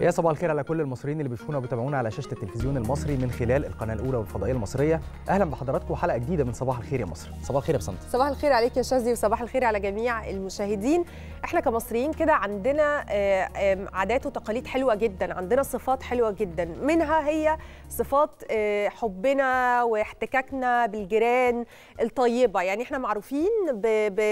يا صباح الخير على كل المصريين اللي بيشوفونا وبيتابعونا على شاشه التلفزيون المصري من خلال القناه الاولى والفضائيه المصريه اهلا بحضراتكم حلقه جديده من صباح الخير يا مصر صباح الخير يا بسنت صباح الخير عليك يا شاذلي وصباح الخير على جميع المشاهدين احنا كمصريين كده عندنا آه، عادات وتقاليد حلوه جدا عندنا صفات حلوه جدا منها هي صفات آه، حبنا واحتكاكنا بالجيران الطيبه يعني احنا معروفين ب... ب...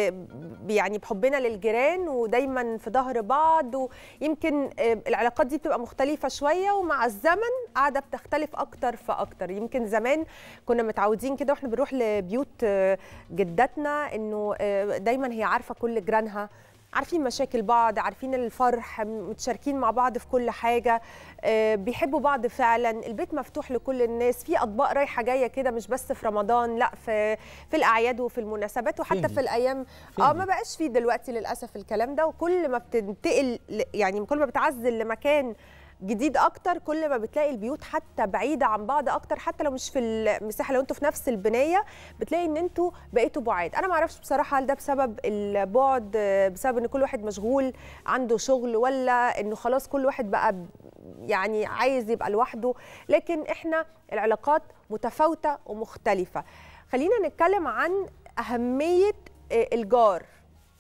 يعني بحبنا للجيران ودايما في ظهر بعض ويمكن آه، العلاقات دي بتبقى مختلفه شويه ومع الزمن قاعده بتختلف اكتر فاكتر يمكن زمان كنا متعودين كده واحنا بنروح لبيوت جدتنا انه آه، دايما هي عارفه كل جيرانها عارفين مشاكل بعض عارفين الفرح متشاركين مع بعض في كل حاجة آه، بيحبوا بعض فعلا البيت مفتوح لكل الناس في أطباق رايحة جاية كده مش بس في رمضان لا في في الأعياد وفي المناسبات وحتى في الأيام اه ما بقاش فيه دلوقتي للأسف الكلام ده وكل ما بتنتقل يعني كل ما بتعزل لمكان جديد اكتر كل ما بتلاقي البيوت حتى بعيده عن بعض اكتر حتى لو مش في المساحه لو انتوا في نفس البنايه بتلاقي ان انتوا بقيتوا بعاد انا ما اعرفش بصراحه هل ده بسبب البعد بسبب ان كل واحد مشغول عنده شغل ولا انه خلاص كل واحد بقى يعني عايز يبقى لوحده لكن احنا العلاقات متفاوته ومختلفه خلينا نتكلم عن اهميه آه، الجار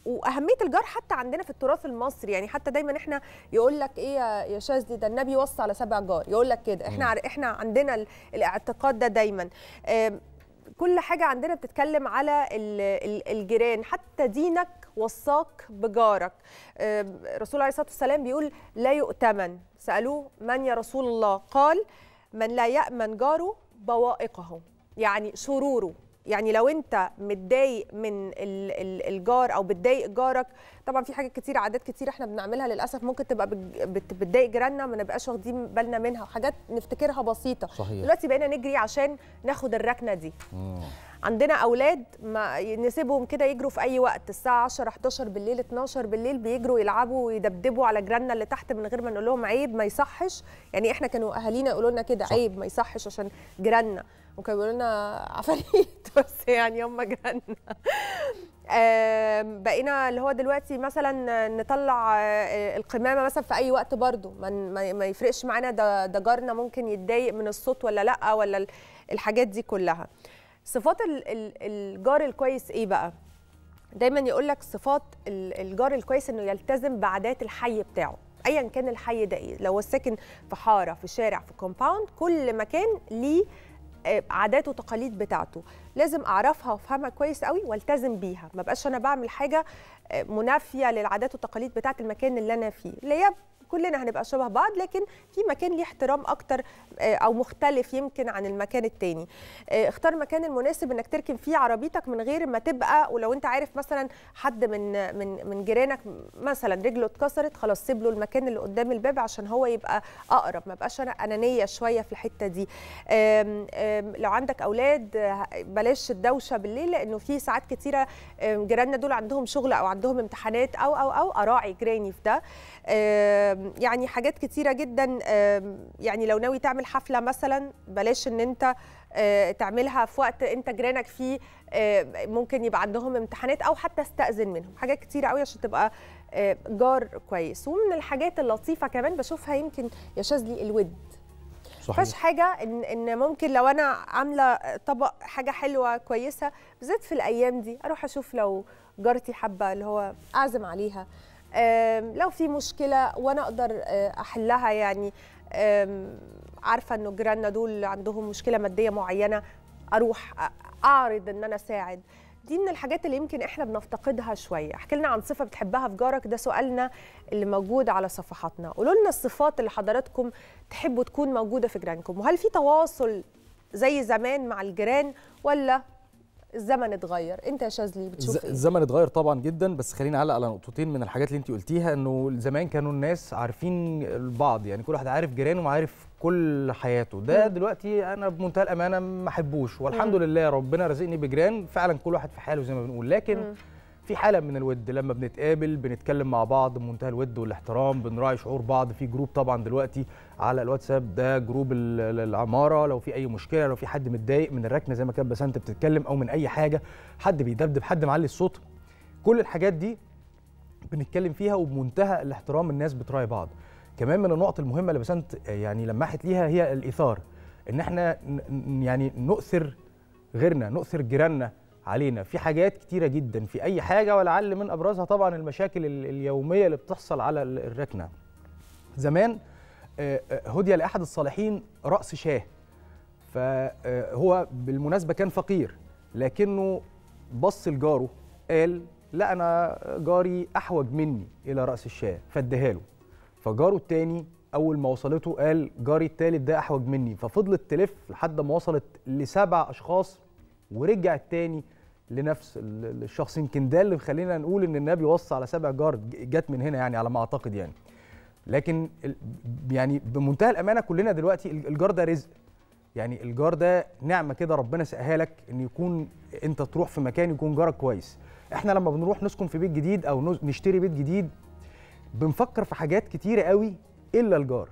واهميه الجار حتى عندنا في التراث المصري يعني حتى دايما احنا يقول لك ايه يا شاذلي ده النبي وصى على سبع جار يقول لك كده احنا احنا عندنا الاعتقاد ده دايما كل حاجه عندنا بتتكلم على الجيران حتى دينك وصاك بجارك الرسول عليه الصلاه والسلام بيقول لا يؤتمن سالوه من يا رسول الله قال من لا يامن جاره بوائقه يعني شروره يعني لو انت متضايق من الجار او بتضايق جارك طبعا في حاجات كتير عادات كتير احنا بنعملها للاسف ممكن تبقى بتضايق جيراننا ما نبقاش واخدين بالنا منها وحاجات نفتكرها بسيطه صحيح. دلوقتي بقينا نجري عشان ناخد الركنه دي مم. عندنا اولاد ما نسيبهم كده يجروا في اي وقت الساعه 10 11 بالليل 12 بالليل بيجروا يلعبوا ويدبدبوا على جيراننا اللي تحت من غير ما نقول لهم عيب ما يصحش يعني احنا كانوا اهالينا يقولوا لنا كده عيب ما يصحش عشان جيراننا وكانوا بيقولوا لنا عفاريت بس يعني يوم جهنم بقينا اللي هو دلوقتي مثلا نطلع آه، القمامه مثلا في اي وقت برضو ما, ما يفرقش معانا ده, ده جارنا ممكن يتضايق من الصوت ولا لا ولا الحاجات دي كلها صفات الجار الكويس ايه بقى دايما يقول لك صفات الجار الكويس انه يلتزم بعادات الحي بتاعه ايا كان الحي ده ايه لو ساكن في حاره في شارع في كومباوند كل مكان ليه عادات وتقاليد بتاعته لازم اعرفها وافهمها كويس قوي والتزم بيها ما بقاش انا بعمل حاجه آه، منافيه للعادات والتقاليد بتاعه المكان اللي انا فيه اللي هي كلنا هنبقى شبه بعض لكن في مكان ليه احترام اكتر آه، او مختلف يمكن عن المكان التاني آه، اختار مكان المناسب انك تركن فيه عربيتك من غير ما تبقى ولو انت عارف مثلا حد من من من جيرانك مثلا رجله اتكسرت خلاص سيب له المكان اللي قدام الباب عشان هو يبقى اقرب ما بقاش انا انانيه شويه في الحته دي آم آم لو عندك اولاد بلاش الدوشه بالليل لانه في ساعات كتيره جيراننا دول عندهم شغل او عندهم امتحانات او او او اراعي جيراني في ده يعني حاجات كتيره جدا يعني لو ناوي تعمل حفله مثلا بلاش ان انت آه، تعملها في وقت انت جيرانك فيه آه، ممكن يبقى عندهم امتحانات او حتى استاذن منهم حاجات كتير قوي عشان تبقى آه، جار كويس ومن الحاجات اللطيفه كمان بشوفها يمكن يا شاذلي الود صحيح فش حاجه ان ان ممكن لو انا عامله طبق حاجه حلوه كويسه بالذات في الايام دي اروح اشوف لو جارتي حابه اللي هو اعزم عليها لو في مشكله وانا اقدر آه، احلها يعني عارفه انه جيراننا دول عندهم مشكله ماديه معينه اروح اعرض ان انا اساعد دي من الحاجات اللي يمكن احنا بنفتقدها شويه احكي لنا عن صفه بتحبها في جارك ده سؤالنا اللي موجود على صفحاتنا قولوا لنا الصفات اللي حضراتكم تحبوا تكون موجوده في جيرانكم وهل في تواصل زي زمان مع الجيران ولا الزمن اتغير انت يا شاذلي بتشوف ايه؟ الزمن اتغير طبعا جدا بس خليني اعلق على نقطتين من الحاجات اللي انت قلتيها انه زمان كانوا الناس عارفين البعض يعني كل واحد عارف جيرانه وعارف كل حياته ده م. دلوقتي انا بمنتهى الامانه ما احبوش والحمد م. لله ربنا رزقني بجيران فعلا كل واحد في حاله زي ما بنقول لكن م. في حاله من الود لما بنتقابل بنتكلم مع بعض بمنتهى الود والاحترام بنراعي شعور بعض في جروب طبعا دلوقتي على الواتساب ده جروب العماره لو في اي مشكله لو في حد متضايق من الركنه زي ما كانت بسنت بتتكلم او من اي حاجه حد بيدبدب حد معلي الصوت كل الحاجات دي بنتكلم فيها وبمنتهى الاحترام الناس بتراعي بعض كمان من النقط المهمه اللي بسنت يعني لمحت ليها هي الايثار ان احنا يعني نؤثر غيرنا نؤثر جيراننا علينا في حاجات كتيره جدا في اي حاجه ولعل من ابرزها طبعا المشاكل اليوميه اللي بتحصل على الركنه زمان آه، آه، هدي لاحد الصالحين راس شاه فهو آه، بالمناسبه كان فقير لكنه بص لجاره قال لا انا جاري احوج مني الى راس الشاه فاديها له فجاره التاني اول ما وصلته قال جاري التالت ده احوج مني ففضلت تلف لحد ما وصلت لسبع اشخاص ورجعت تاني لنفس الشخص يمكن ده اللي خلينا نقول ان النبي وصى على سبع جار جت من هنا يعني على ما اعتقد يعني لكن يعني بمنتهى الامانه كلنا دلوقتي الجار ده رزق يعني الجار ده نعمه كده ربنا سقاها لك ان يكون انت تروح في مكان يكون جارك كويس احنا لما بنروح نسكن في بيت جديد او نشتري بيت جديد بنفكر في حاجات كتيره قوي الا الجار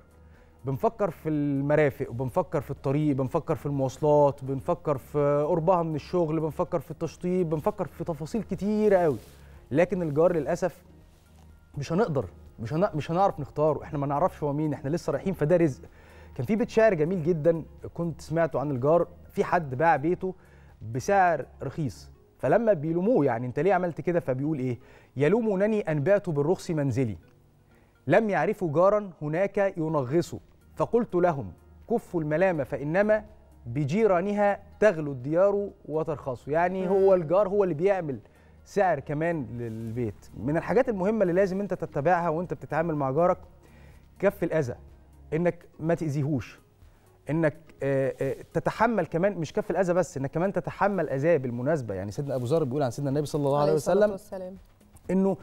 بنفكر في المرافق وبنفكر في الطريق بنفكر في المواصلات بنفكر في قربها من الشغل بنفكر في التشطيب بنفكر في تفاصيل كتيره قوي لكن الجار للاسف مش هنقدر مش هن... مش هنعرف نختاره احنا ما نعرفش هو مين احنا لسه رايحين فده رزق كان في بيت شعر جميل جدا كنت سمعته عن الجار في حد باع بيته بسعر رخيص فلما بيلوموه يعني انت ليه عملت كده فبيقول ايه يلومونني ان بعته بالرخص منزلي لم يعرفوا جارا هناك ينغصه فقلت لهم كفوا الملامة فإنما بجيرانها تغلو الديار وترخص يعني هو الجار هو اللي بيعمل سعر كمان للبيت من الحاجات المهمة اللي لازم أنت تتبعها وأنت بتتعامل مع جارك كف الأذى إنك ما تأذيهوش انك آه، آه، تتحمل كمان مش كف الاذى بس انك كمان تتحمل اذاه بالمناسبه يعني سيدنا ابو ذر بيقول عن سيدنا النبي صلى الله عليه وسلم عليه الصلاة والسلام. انه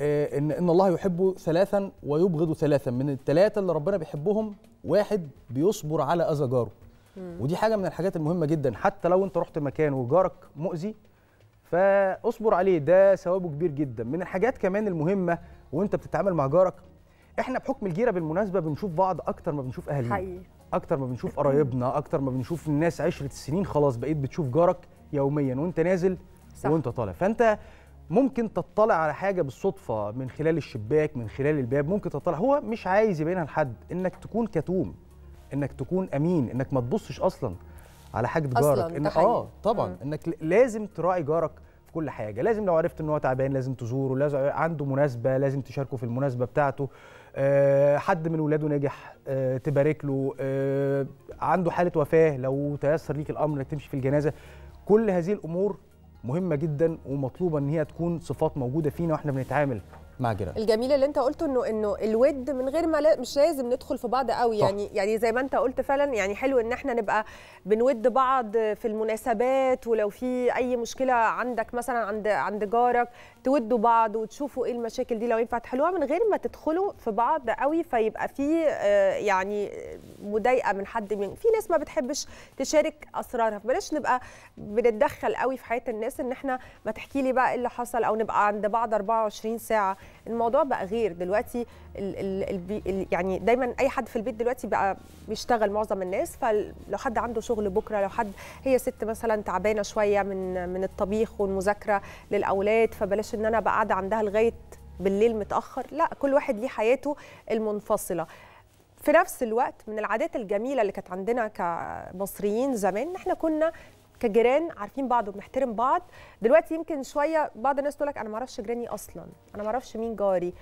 آه، ان ان الله يحب ثلاثا ويبغض ثلاثا من الثلاثه اللي ربنا بيحبهم واحد بيصبر على اذى جاره ودي حاجه من الحاجات المهمه جدا حتى لو انت رحت مكان وجارك مؤذي فاصبر عليه ده ثوابه كبير جدا من الحاجات كمان المهمه وانت بتتعامل مع جارك احنا بحكم الجيره بالمناسبه بنشوف بعض اكتر ما بنشوف اهالينا حقيقي اكتر ما بنشوف قرايبنا اكتر ما بنشوف الناس عشره السنين خلاص بقيت بتشوف جارك يوميا وانت نازل صح. وانت طالع فانت ممكن تطلع على حاجه بالصدفه من خلال الشباك من خلال الباب ممكن تطلع هو مش عايز يبينها لحد انك تكون كتوم انك تكون امين انك ما تبصش اصلا على حاجه جارك إن اه طبعا م. انك لازم تراعي جارك في كل حاجه لازم لو عرفت ان هو تعبان لازم تزوره لازم عنده مناسبه لازم تشاركه في المناسبه بتاعته آه، حد من ولاده نجح آه، تبارك له آه، عنده حاله وفاه لو تيسر ليك الامر انك تمشي في الجنازه كل هذه الامور مهمه جدا ومطلوبه ان هي تكون صفات موجوده فينا واحنا بنتعامل مع جيران الجميل اللي انت قلته انه انه الود من غير ما مش لازم ندخل في بعض قوي طبعا. يعني يعني زي ما انت قلت فعلا يعني حلو ان احنا نبقى بنود بعض في المناسبات ولو في اي مشكله عندك مثلا عند عند جارك تودوا بعض وتشوفوا ايه المشاكل دي لو ينفع تحلوها من غير ما تدخلوا في بعض قوي فيبقى في آه، يعني مضايقه من حد من في ناس ما بتحبش تشارك اسرارها فبلاش نبقى بنتدخل قوي في حياه الناس ان احنا ما تحكي لي بقى ايه اللي حصل او نبقى عند بعض 24 ساعه الموضوع بقى غير دلوقتي الـ الـ الـ يعني دايما اي حد في البيت دلوقتي بقى بيشتغل معظم الناس فلو حد عنده شغل بكره لو حد هي ست مثلا تعبانه شويه من من الطبيخ والمذاكره للاولاد فبلاش ان انا ابقى قاعده عندها لغايه بالليل متاخر لا كل واحد ليه حياته المنفصله في نفس الوقت من العادات الجميلة اللي كانت عندنا كمصريين زمان إن احنا كنا كجيران عارفين بعض وبنحترم بعض دلوقتي يمكن شويه بعض الناس تقول لك انا ما اعرفش جيراني اصلا انا ما اعرفش مين جاري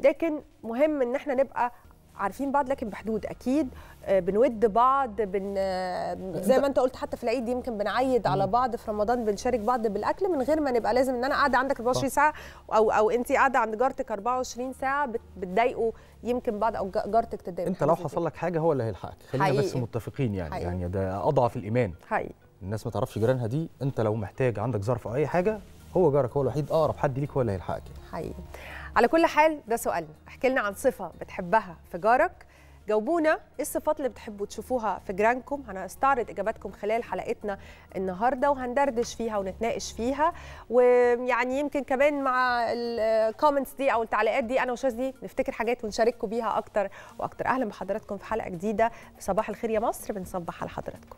لكن مهم ان احنا نبقى عارفين بعض لكن بحدود اكيد آه، بنود بعض بن آه، زي ما انت قلت حتى في العيد يمكن بنعيد على بعض في رمضان بنشارك بعض بالاكل من غير ما نبقى لازم ان انا قاعده عندك 24 ساعه او او انت قاعده عند جارتك 24 ساعه بتضايقوا يمكن بعض او جارتك تضايقه انت لو حصل لك حاجه هو اللي هيلحقك خلينا بس متفقين يعني حقيقي. يعني ده اضعف الايمان حقيقي الناس ما تعرفش جيرانها دي انت لو محتاج عندك ظرف او اي حاجه هو جارك هو الوحيد اقرب حد ليك هو اللي هيلحقك يعني. حقيقي على كل حال ده سؤالنا احكي لنا عن صفه بتحبها في جارك جاوبونا ايه الصفات اللي بتحبوا تشوفوها في جيرانكم هنستعرض اجاباتكم خلال حلقتنا النهارده وهندردش فيها ونتناقش فيها ويعني يمكن كمان مع الكومنتس دي او التعليقات دي انا وشاذلي نفتكر حاجات ونشارككم بيها اكتر واكتر اهلا بحضراتكم في حلقه جديده في صباح الخير يا مصر بنصبح على حضراتكم